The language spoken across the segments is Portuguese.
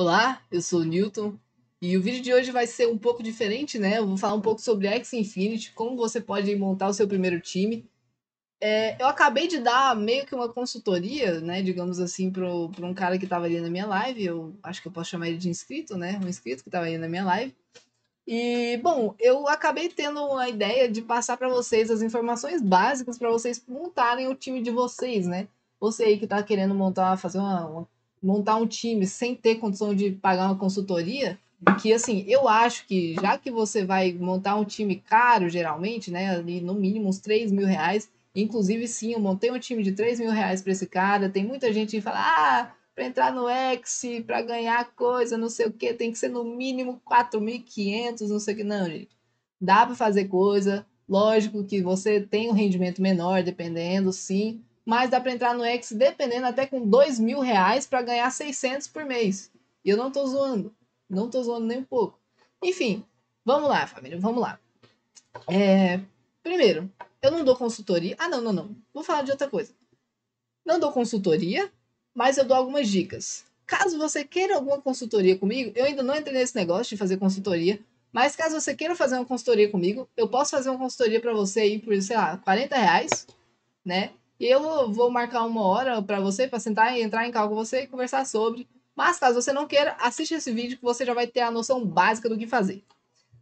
Olá, eu sou o Newton e o vídeo de hoje vai ser um pouco diferente, né? Eu vou falar um pouco sobre X Infinity, como você pode montar o seu primeiro time. É, eu acabei de dar meio que uma consultoria, né, digamos assim, para um cara que estava ali na minha live. Eu acho que eu posso chamar ele de inscrito, né? Um inscrito que estava ali na minha live. E, bom, eu acabei tendo uma ideia de passar para vocês as informações básicas para vocês montarem o time de vocês, né? Você aí que está querendo montar, fazer uma, uma montar um time sem ter condição de pagar uma consultoria, que assim, eu acho que já que você vai montar um time caro, geralmente, né, ali no mínimo uns 3 mil reais, inclusive sim, eu montei um time de 3 mil reais para esse cara, tem muita gente que fala, ah, para entrar no X, para ganhar coisa, não sei o que, tem que ser no mínimo 4.500, não sei o que, não, gente. Dá para fazer coisa, lógico que você tem um rendimento menor, dependendo, sim, mas dá para entrar no X dependendo até com dois mil reais para ganhar 600 por mês. E eu não tô zoando, não tô zoando nem um pouco. Enfim, vamos lá, família, vamos lá. É, primeiro, eu não dou consultoria. Ah, não, não, não. Vou falar de outra coisa. Não dou consultoria, mas eu dou algumas dicas. Caso você queira alguma consultoria comigo, eu ainda não entrei nesse negócio de fazer consultoria, mas caso você queira fazer uma consultoria comigo, eu posso fazer uma consultoria para você aí por, sei lá, 40 reais, né? E eu vou marcar uma hora para você, para sentar e entrar em cálculo com você e conversar sobre. Mas caso você não queira, assista esse vídeo que você já vai ter a noção básica do que fazer.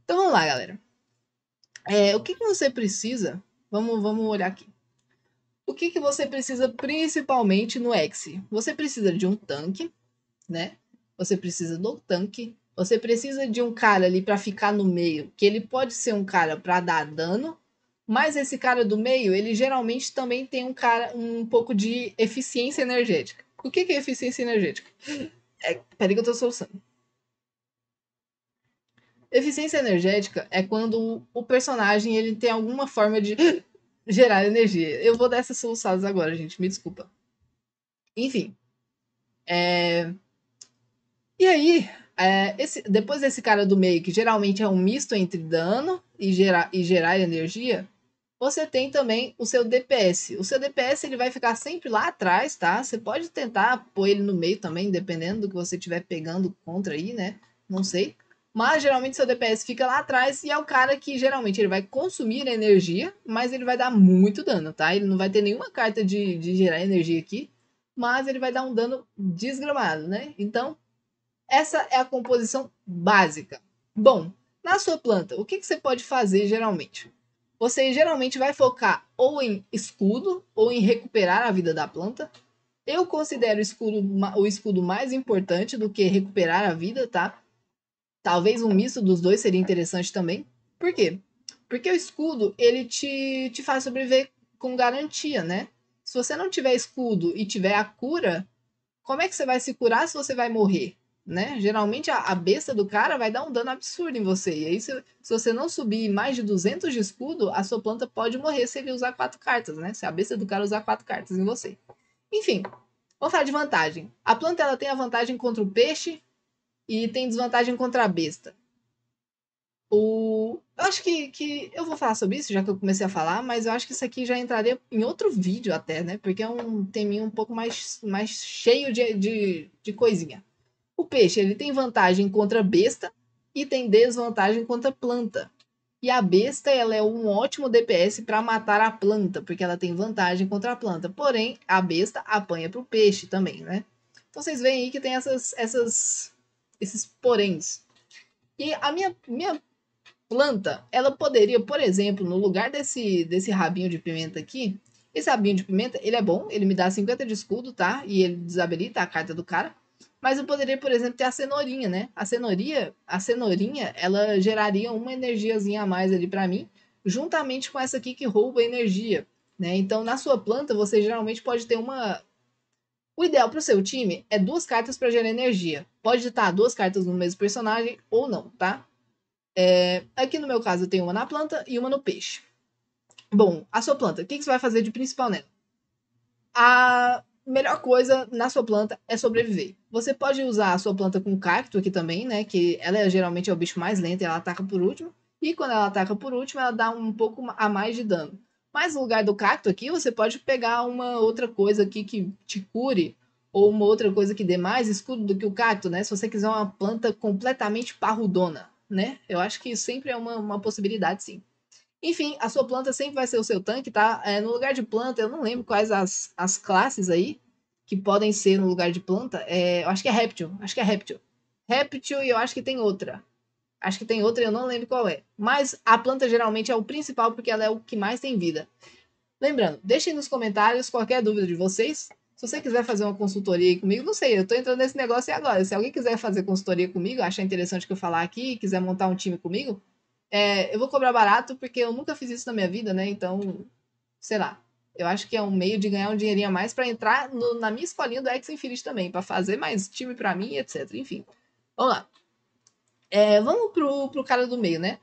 Então vamos lá, galera. É, o que, que você precisa? Vamos, vamos olhar aqui. O que, que você precisa principalmente no X? Você precisa de um tanque, né? Você precisa do tanque. Você precisa de um cara ali para ficar no meio, que ele pode ser um cara para dar dano mas esse cara do meio, ele geralmente também tem um cara um pouco de eficiência energética. O que, que é eficiência energética? É, peraí que eu tô soluçando. Eficiência energética é quando o personagem ele tem alguma forma de gerar energia. Eu vou dar essas soluçadas agora, gente. Me desculpa. Enfim. É... E aí, é, esse, depois desse cara do meio, que geralmente é um misto entre dano e, gera, e gerar energia, você tem também o seu DPS. O seu DPS ele vai ficar sempre lá atrás, tá? Você pode tentar pôr ele no meio também, dependendo do que você estiver pegando contra aí, né? Não sei. Mas geralmente seu DPS fica lá atrás e é o cara que geralmente ele vai consumir energia, mas ele vai dar muito dano, tá? Ele não vai ter nenhuma carta de, de gerar energia aqui, mas ele vai dar um dano desgramado, né? Então, essa é a composição básica. Bom, na sua planta, o que, que você pode fazer geralmente? você geralmente vai focar ou em escudo ou em recuperar a vida da planta. Eu considero o escudo, o escudo mais importante do que recuperar a vida, tá? Talvez um misto dos dois seria interessante também. Por quê? Porque o escudo, ele te, te faz sobreviver com garantia, né? Se você não tiver escudo e tiver a cura, como é que você vai se curar se você vai morrer? né? Geralmente a, a besta do cara vai dar um dano absurdo em você. E aí, se, se você não subir mais de 200 de escudo, a sua planta pode morrer se ele usar quatro cartas, né? Se a besta do cara usar quatro cartas em você. Enfim, vamos falar de vantagem. A planta ela tem a vantagem contra o peixe e tem desvantagem contra a besta. O... Eu acho que, que eu vou falar sobre isso, já que eu comecei a falar, mas eu acho que isso aqui já entraria em outro vídeo até, né? Porque é um teminho um pouco mais, mais cheio de, de, de coisinha. O peixe ele tem vantagem contra besta e tem desvantagem contra planta. E a besta ela é um ótimo DPS para matar a planta, porque ela tem vantagem contra a planta. Porém, a besta apanha para o peixe também, né? Então vocês veem aí que tem essas, essas, esses poréns. E a minha, minha planta, ela poderia, por exemplo, no lugar desse, desse rabinho de pimenta aqui, esse rabinho de pimenta, ele é bom, ele me dá 50 de escudo, tá? E ele desabilita a carta do cara. Mas eu poderia, por exemplo, ter a cenourinha, né? A cenourinha, a cenourinha, ela geraria uma energiazinha a mais ali para mim, juntamente com essa aqui que rouba energia, né? Então, na sua planta, você geralmente pode ter uma o ideal para o seu time é duas cartas para gerar energia. Pode estar duas cartas no mesmo personagem ou não, tá? É, aqui no meu caso eu tenho uma na planta e uma no peixe. Bom, a sua planta, o que, que você vai fazer de principal nela? A melhor coisa na sua planta é sobreviver. Você pode usar a sua planta com cacto aqui também, né? Que ela é, geralmente é o bicho mais lento e ela ataca por último. E quando ela ataca por último, ela dá um pouco a mais de dano. Mas no lugar do cacto aqui, você pode pegar uma outra coisa aqui que te cure, ou uma outra coisa que dê mais escudo do que o cacto, né? Se você quiser uma planta completamente parrudona, né? Eu acho que sempre é uma, uma possibilidade, sim. Enfim, a sua planta sempre vai ser o seu tanque, tá? É, no lugar de planta, eu não lembro quais as, as classes aí que podem ser no lugar de planta. É, eu acho que é réptil acho que é réptil Reptil e eu acho que tem outra. Acho que tem outra eu não lembro qual é. Mas a planta geralmente é o principal porque ela é o que mais tem vida. Lembrando, deixem nos comentários qualquer dúvida de vocês. Se você quiser fazer uma consultoria comigo, não sei, eu tô entrando nesse negócio agora. Se alguém quiser fazer consultoria comigo, achar interessante que eu falar aqui, quiser montar um time comigo, é, eu vou cobrar barato porque eu nunca fiz isso na minha vida, né? Então, sei lá. Eu acho que é um meio de ganhar um dinheirinho a mais para entrar no, na minha escolinha do X Infinity também, para fazer mais time para mim, etc. Enfim. Vamos lá. É, vamos pro, pro cara do meio, né?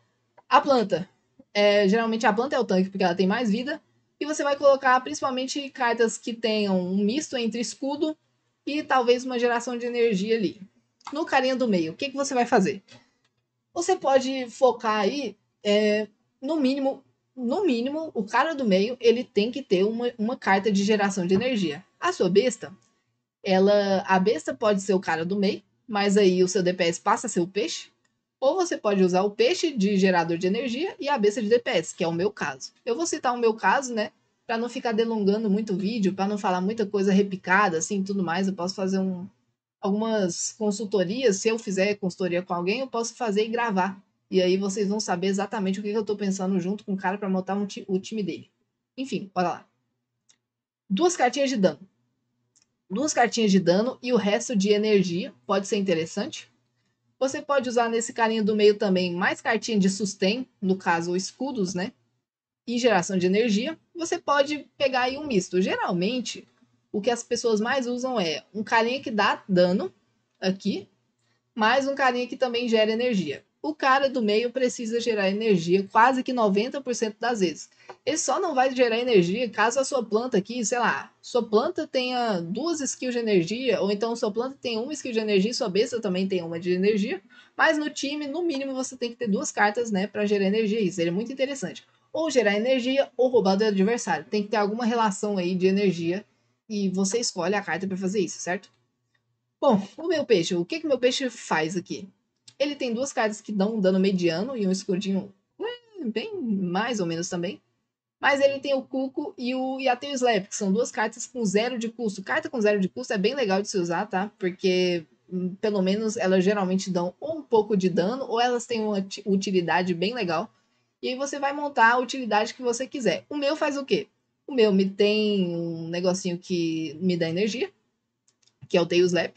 A planta. É, geralmente a planta é o tanque, porque ela tem mais vida. E você vai colocar principalmente cartas que tenham um misto entre escudo e talvez uma geração de energia ali. No carinha do meio, o que, que você vai fazer? você pode focar aí, é, no mínimo, no mínimo, o cara do meio, ele tem que ter uma, uma carta de geração de energia. A sua besta, ela, a besta pode ser o cara do meio, mas aí o seu DPS passa a ser o peixe. Ou você pode usar o peixe de gerador de energia e a besta de DPS, que é o meu caso. Eu vou citar o meu caso, né? Para não ficar delongando muito o vídeo, para não falar muita coisa repicada, assim, tudo mais, eu posso fazer um, algumas consultorias, se eu fizer consultoria com alguém, eu posso fazer e gravar. E aí vocês vão saber exatamente o que eu estou pensando junto com o cara para montar um o time dele. Enfim, bora lá. Duas cartinhas de dano. Duas cartinhas de dano e o resto de energia. Pode ser interessante. Você pode usar nesse carinha do meio também mais cartinha de sustain, no caso escudos, né? E geração de energia. Você pode pegar aí um misto. Geralmente, o que as pessoas mais usam é um carinha que dá dano aqui, mais um carinha que também gera energia. O cara do meio precisa gerar energia quase que 90% das vezes. Ele só não vai gerar energia caso a sua planta aqui, sei lá, sua planta tenha duas skills de energia, ou então sua planta tem uma skill de energia e sua besta também tem uma de energia. Mas no time, no mínimo, você tem que ter duas cartas, né, para gerar energia. Isso seria é muito interessante. Ou gerar energia ou roubar do adversário. Tem que ter alguma relação aí de energia e você escolhe a carta para fazer isso, certo? Bom, o meu peixe, o que que meu peixe faz aqui? Ele tem duas cartas que dão um dano mediano e um escudinho hum, bem mais ou menos também. Mas ele tem o Cuco e o Yateu Slap, que são duas cartas com zero de custo. Carta com zero de custo é bem legal de se usar, tá? Porque hum, pelo menos elas geralmente dão um pouco de dano, ou elas têm uma utilidade bem legal. E aí você vai montar a utilidade que você quiser. O meu faz o quê? O meu me tem um negocinho que me dá energia, que é o Tails Lap.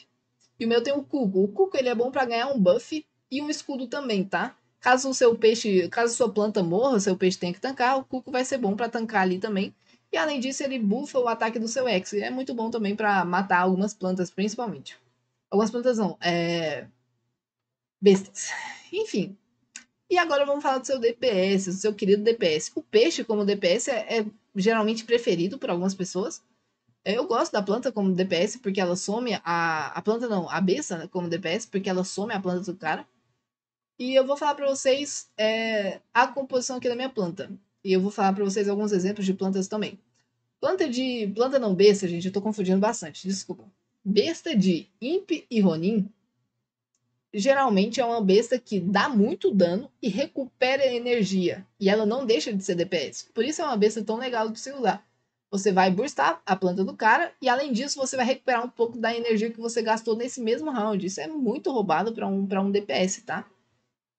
E o meu tem o Cuco. O Cuco ele é bom para ganhar um buff e um escudo também, tá? Caso o seu peixe, caso sua planta morra, seu peixe tenha que tancar, o Cuco vai ser bom para tancar ali também. E além disso, ele bufa o ataque do seu ex. É muito bom também para matar algumas plantas, principalmente. Algumas plantas não, é. bestas. Enfim. E agora vamos falar do seu DPS, do seu querido DPS. O peixe, como DPS, é, é geralmente preferido por algumas pessoas. Eu gosto da planta como DPS porque ela some a. A planta não, a besta né, como DPS porque ela some a planta do cara. E eu vou falar para vocês é, a composição aqui da minha planta. E eu vou falar para vocês alguns exemplos de plantas também. Planta de. Planta não besta, gente, eu tô confundindo bastante, desculpa. Besta de Imp e Ronin geralmente é uma besta que dá muito dano e recupera energia. E ela não deixa de ser DPS. Por isso é uma besta tão legal de se usar. Você vai burstar a planta do cara e além disso você vai recuperar um pouco da energia que você gastou nesse mesmo round. Isso é muito roubado para um, pra um DPS, tá?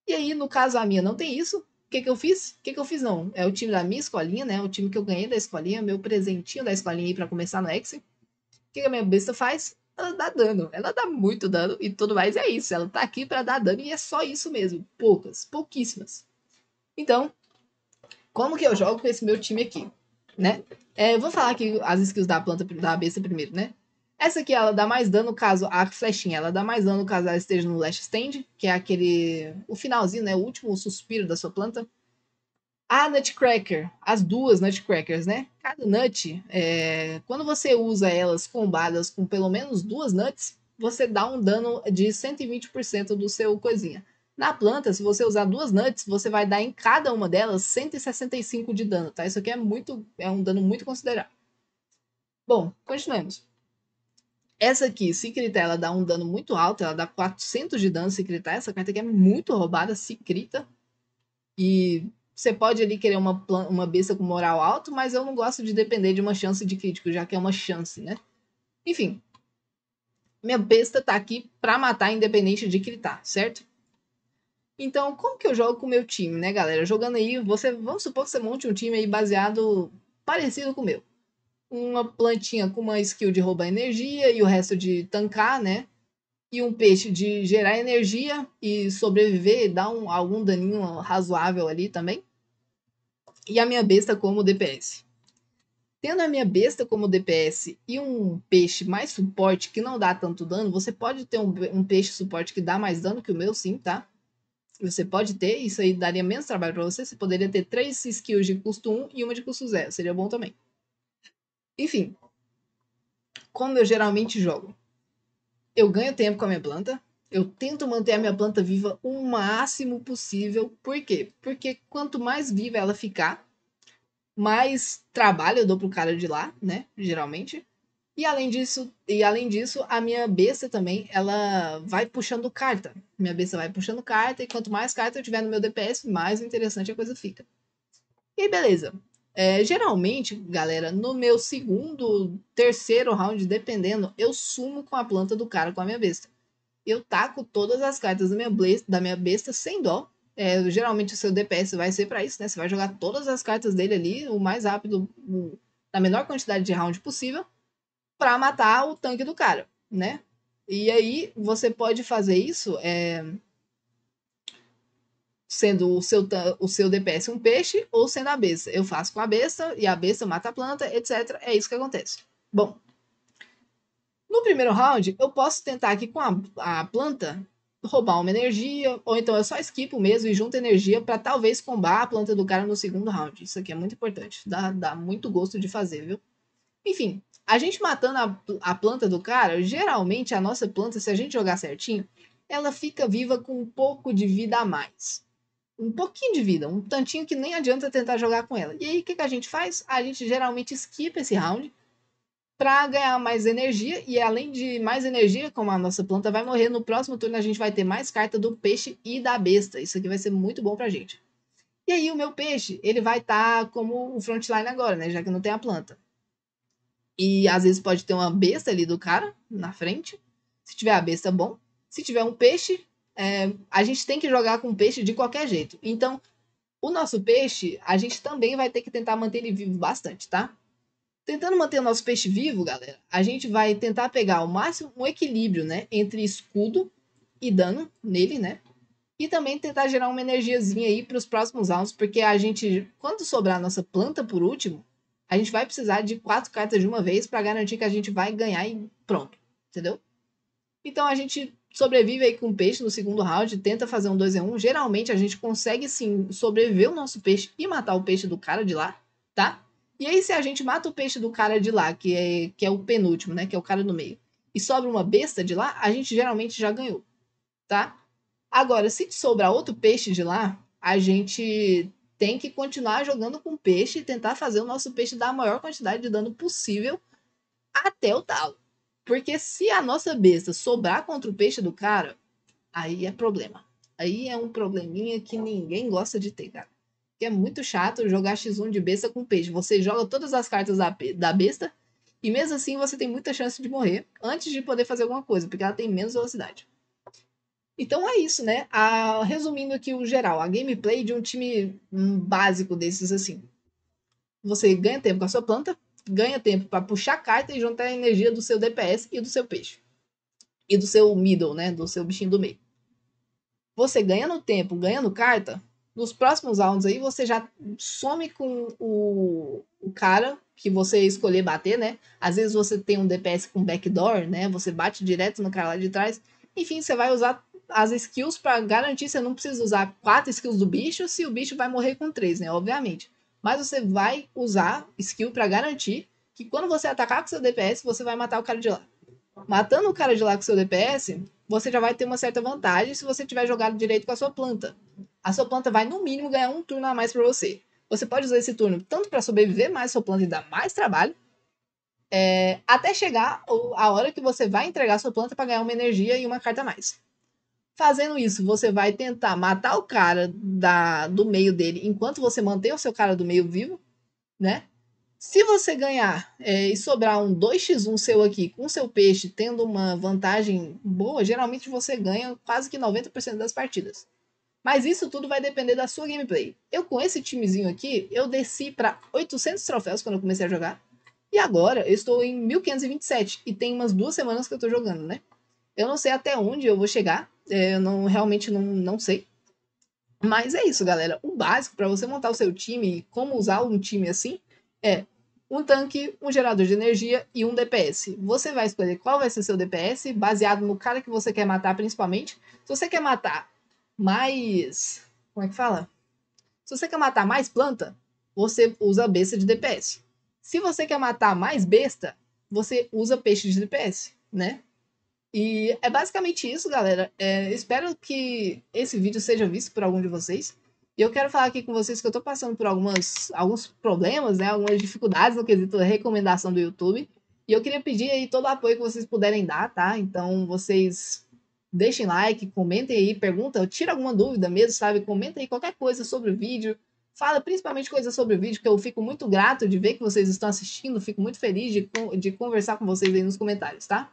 E aí, no caso a minha não tem isso. O que, que eu fiz? O que, que eu fiz não? É o time da minha escolinha, né? O time que eu ganhei da escolinha, meu presentinho da escolinha aí para começar no X. O que, que a minha besta faz? ela dá dano. Ela dá muito dano e tudo mais. É isso. Ela tá aqui para dar dano e é só isso mesmo. Poucas, pouquíssimas. Então, como que eu jogo com esse meu time aqui, né? É, eu vou falar aqui as skills da planta, da besta primeiro, né? Essa aqui, ela dá mais dano caso a flechinha, ela dá mais dano caso ela esteja no last stand, que é aquele, o finalzinho, né, o último suspiro da sua planta. A Nutcracker, as duas Nutcrackers, né? Cada nut, é, quando você usa elas combadas com pelo menos duas nuts, você dá um dano de 120% do seu coisinha. Na planta, se você usar duas nuts, você vai dar em cada uma delas 165 de dano, tá? Isso aqui é muito, é um dano muito considerável. Bom, continuemos. Essa aqui, se ela dá um dano muito alto, ela dá 400 de dano se Essa carta aqui é muito roubada, se crita. E você pode ali querer uma, uma besta com moral alto, mas eu não gosto de depender de uma chance de crítico, já que é uma chance, né? Enfim, minha besta tá aqui pra matar independente de gritar, tá, certo? Então, como que eu jogo com o meu time, né, galera? Jogando aí, você, vamos supor que você monte um time aí baseado parecido com o meu. Uma plantinha com uma skill de roubar energia e o resto de tancar, né? E um peixe de gerar energia e sobreviver e dar um, algum daninho razoável ali também e a minha besta como DPS. Tendo a minha besta como DPS e um peixe mais suporte que não dá tanto dano, você pode ter um, um peixe suporte que dá mais dano que o meu, sim, tá? Você pode ter, isso aí daria menos trabalho para você. Você poderia ter três skills de custo 1 e uma de custo 0, seria bom também. Enfim, como eu geralmente jogo, eu ganho tempo com a minha planta, eu tento manter a minha planta viva o máximo possível. Por quê? Porque quanto mais viva ela ficar, mais trabalho eu dou pro cara de lá, né? Geralmente. E além disso, e além disso, a minha besta também, ela vai puxando carta. Minha besta vai puxando carta, e quanto mais carta eu tiver no meu DPS, mais interessante a coisa fica. E beleza. É, geralmente, galera, no meu segundo, terceiro round, dependendo, eu sumo com a planta do cara com a minha besta eu taco todas as cartas da minha, blaze, da minha besta sem dó. É, geralmente o seu DPS vai ser para isso, né? Você vai jogar todas as cartas dele ali, o mais rápido, o, na menor quantidade de round possível, para matar o tanque do cara, né? E aí você pode fazer isso é, sendo o seu, o seu DPS um peixe ou sendo a besta. Eu faço com a besta e a besta mata a planta, etc. É isso que acontece. Bom, no primeiro round, eu posso tentar aqui com a, a planta roubar uma energia, ou então eu só esquipo mesmo e junto energia para talvez combar a planta do cara no segundo round. Isso aqui é muito importante, dá, dá muito gosto de fazer, viu? Enfim, a gente matando a, a planta do cara, geralmente a nossa planta, se a gente jogar certinho, ela fica viva com um pouco de vida a mais. Um pouquinho de vida, um tantinho que nem adianta tentar jogar com ela. E aí o que, que a gente faz? A gente geralmente esquipa esse round para ganhar mais energia. E além de mais energia, como a nossa planta vai morrer, no próximo turno a gente vai ter mais carta do peixe e da besta. Isso aqui vai ser muito bom pra gente. E aí o meu peixe, ele vai estar tá como o frontline agora, né? Já que não tem a planta. E às vezes pode ter uma besta ali do cara na frente. Se tiver a besta, bom. Se tiver um peixe, é... a gente tem que jogar com peixe de qualquer jeito. Então, o nosso peixe, a gente também vai ter que tentar manter ele vivo bastante, tá? tentando manter o nosso peixe vivo, galera, a gente vai tentar pegar o máximo um equilíbrio, né, entre escudo e dano nele, né? E também tentar gerar uma energiazinha aí para os próximos rounds, porque a gente, quando sobrar a nossa planta por último, a gente vai precisar de quatro cartas de uma vez para garantir que a gente vai ganhar e pronto, entendeu? Então a gente sobrevive aí com o peixe no segundo round, tenta fazer um 2 x 1. Um. Geralmente a gente consegue sim sobreviver o nosso peixe e matar o peixe do cara de lá, tá? E aí, se a gente mata o peixe do cara de lá, que é, que é o penúltimo, né? Que é o cara do meio, e sobra uma besta de lá, a gente geralmente já ganhou, tá? Agora, se sobrar outro peixe de lá, a gente tem que continuar jogando com peixe e tentar fazer o nosso peixe dar a maior quantidade de dano possível até o talo. Porque se a nossa besta sobrar contra o peixe do cara, aí é problema. Aí é um probleminha que ninguém gosta de ter, cara que é muito chato jogar X1 de besta com peixe. Você joga todas as cartas da, da besta e mesmo assim você tem muita chance de morrer antes de poder fazer alguma coisa, porque ela tem menos velocidade. Então é isso, né? A, resumindo aqui o geral, a gameplay de um time básico desses assim. Você ganha tempo com a sua planta, ganha tempo para puxar carta e juntar a energia do seu DPS e do seu peixe. E do seu middle, né? Do seu bichinho do meio. Você ganhando tempo, ganhando carta, nos próximos rounds aí você já some com o, o cara que você escolher bater, né? Às vezes você tem um DPS com backdoor, né? Você bate direto no cara lá de trás. Enfim, você vai usar as skills para garantir, você não precisa usar quatro skills do bicho se o bicho vai morrer com três, né? Obviamente. Mas você vai usar skill para garantir que quando você atacar com seu DPS, você vai matar o cara de lá. Matando o cara de lá com seu DPS, você já vai ter uma certa vantagem se você tiver jogado direito com a sua planta a sua planta vai no mínimo ganhar um turno a mais para você. Você pode usar esse turno tanto para sobreviver mais sua planta e dar mais trabalho, é, até chegar a hora que você vai entregar sua planta para ganhar uma energia e uma carta a mais. Fazendo isso, você vai tentar matar o cara da, do meio dele enquanto você mantém o seu cara do meio vivo, né? Se você ganhar é, e sobrar um 2x1 seu aqui com seu peixe, tendo uma vantagem boa, geralmente você ganha quase que 90% das partidas. Mas isso tudo vai depender da sua gameplay. Eu com esse timezinho aqui, eu desci para 800 troféus quando eu comecei a jogar. E agora eu estou em 1527 e tem umas duas semanas que eu estou jogando, né? Eu não sei até onde eu vou chegar, é, eu não realmente não, não sei. Mas é isso, galera. O básico para você montar o seu time, e como usar um time assim, é um tanque, um gerador de energia e um DPS. Você vai escolher qual vai ser seu DPS, baseado no cara que você quer matar principalmente. Se você quer matar mais. Como é que fala? Se você quer matar mais planta, você usa besta de DPS. Se você quer matar mais besta, você usa peixe de DPS, né? E é basicamente isso, galera. É, espero que esse vídeo seja visto por algum de vocês. E eu quero falar aqui com vocês que eu tô passando por algumas, alguns problemas, né? Algumas dificuldades no quesito da recomendação do YouTube. E eu queria pedir aí todo o apoio que vocês puderem dar, tá? Então, vocês deixem like, comentem aí, pergunta, tira alguma dúvida mesmo, sabe? Comenta aí qualquer coisa sobre o vídeo. Fala principalmente coisas sobre o vídeo, que eu fico muito grato de ver que vocês estão assistindo, fico muito feliz de, de conversar com vocês aí nos comentários, tá?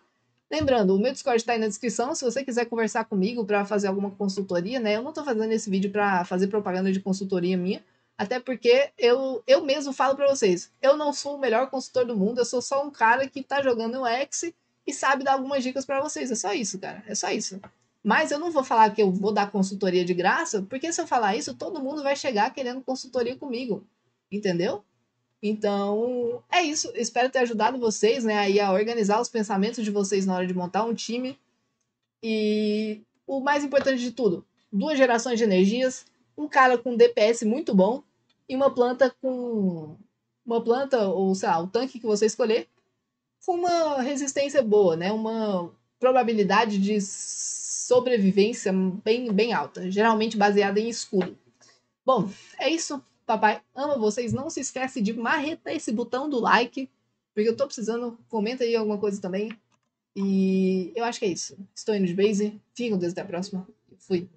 Lembrando, o meu Discord está aí na descrição. Se você quiser conversar comigo para fazer alguma consultoria, né? Eu não estou fazendo esse vídeo para fazer propaganda de consultoria minha, até porque eu, eu mesmo falo para vocês, eu não sou o melhor consultor do mundo, eu sou só um cara que está jogando o X e sabe dar algumas dicas para vocês. É só isso, cara. É só isso. Mas eu não vou falar que eu vou dar consultoria de graça, porque se eu falar isso, todo mundo vai chegar querendo consultoria comigo. Entendeu? Então, é isso. Espero ter ajudado vocês, né, aí a organizar os pensamentos de vocês na hora de montar um time. E o mais importante de tudo, duas gerações de energias, um cara com DPS muito bom e uma planta com uma planta ou sei lá, o tanque que você escolher com uma resistência boa, né? Uma probabilidade de sobrevivência bem, bem alta, geralmente baseada em escudo. Bom, é isso. Papai ama vocês. Não se esquece de marretar esse botão do like, porque eu tô precisando. Comenta aí alguma coisa também. E eu acho que é isso. Estou indo de base. Fiquem com Deus até a próxima. Fui.